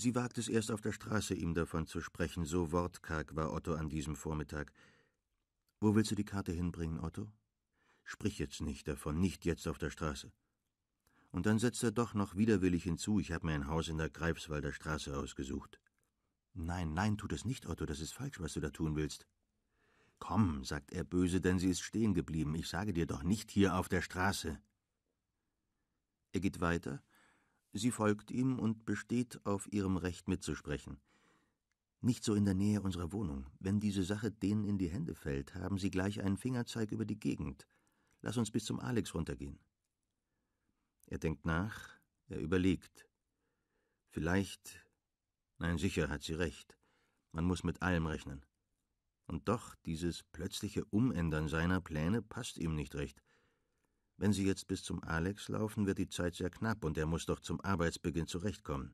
Sie wagt es erst auf der Straße, ihm davon zu sprechen, so wortkarg war Otto an diesem Vormittag. Wo willst du die Karte hinbringen, Otto? Sprich jetzt nicht davon, nicht jetzt auf der Straße. Und dann setzt er doch noch widerwillig hinzu, ich habe mir ein Haus in der Greifswalder Straße ausgesucht. Nein, nein, tu das nicht, Otto, das ist falsch, was du da tun willst. Komm, sagt er böse, denn sie ist stehen geblieben, ich sage dir doch nicht hier auf der Straße. Er geht weiter, Sie folgt ihm und besteht auf ihrem Recht mitzusprechen. Nicht so in der Nähe unserer Wohnung. Wenn diese Sache denen in die Hände fällt, haben sie gleich einen Fingerzeig über die Gegend. Lass uns bis zum Alex runtergehen. Er denkt nach, er überlegt. Vielleicht. Nein, sicher hat sie recht. Man muss mit allem rechnen. Und doch, dieses plötzliche Umändern seiner Pläne passt ihm nicht recht. Wenn Sie jetzt bis zum Alex laufen, wird die Zeit sehr knapp und er muss doch zum Arbeitsbeginn zurechtkommen.